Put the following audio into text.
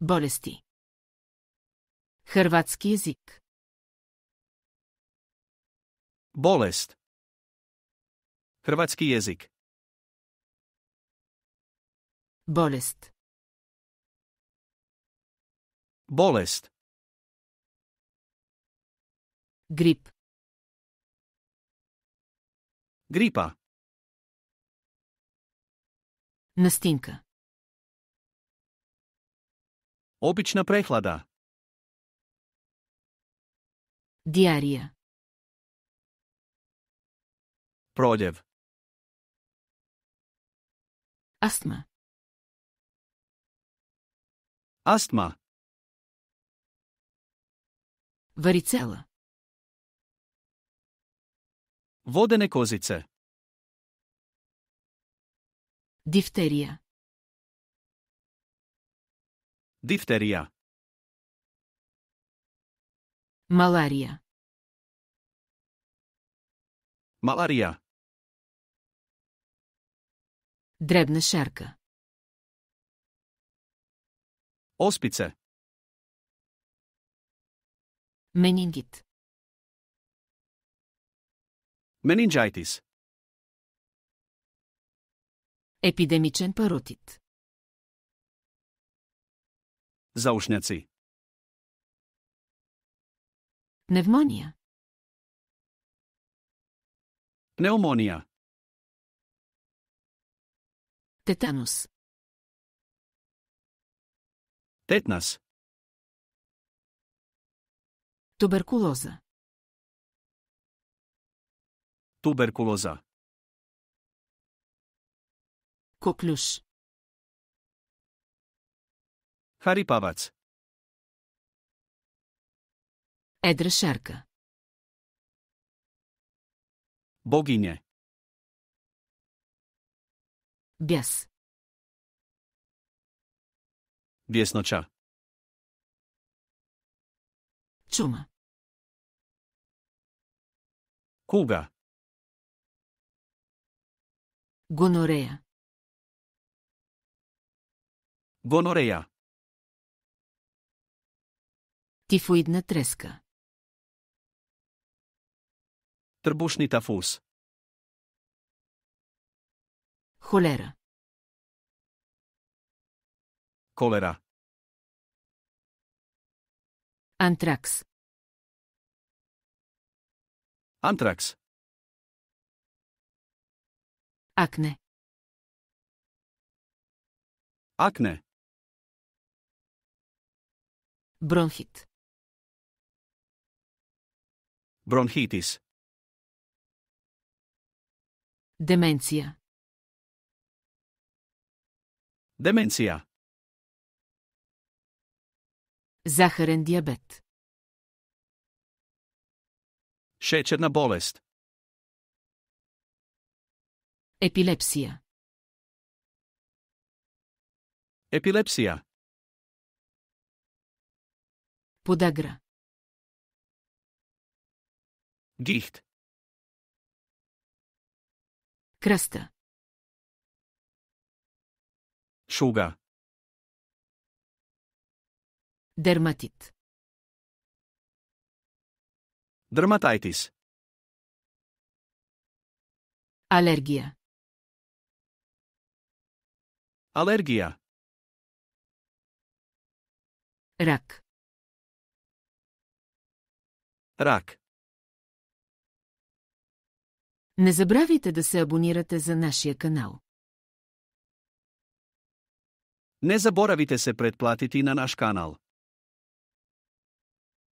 bolesti Hrvatski jezik bolest Hrvatski jezik bolest bolest grip gripa nastinka Obična prehlada. Diarija. Prodjev. Astma. Astma. Varicela. Vodene kozice. Difterija. Дифтерия. Малария. Малария. Дребна шарка. Оспице. Менингит. Менинджайтис. Епидемичен паротит. Zaušňaci. Pneumonia. Pneumonia. Tetanus. Tetnas. Tuberkuloza. Tuberkuloza. Коклюш. Haripavac. Edra Šarka. Boginje. Bjas. Vjesnoća. Čuma. Kuga. Gonoreja. Gonoreja. Тифоидна треска. Тръбушни тафус. Холера. Колера. Антракс. Антракс. Акне. Акне. Бронхит. bronhitis. Demencija. Demencija. Zaharen diabet. Šećerna bolest. Epilepsija. Epilepsija. Podagra. Dicht. Кръста. Шуга. Дерматит. Дерматайтис. аллергия аллергия Рак. Рак. Не забравяйте да се абонирате за нашия канал. Не заборавите се предплатите на наш канал.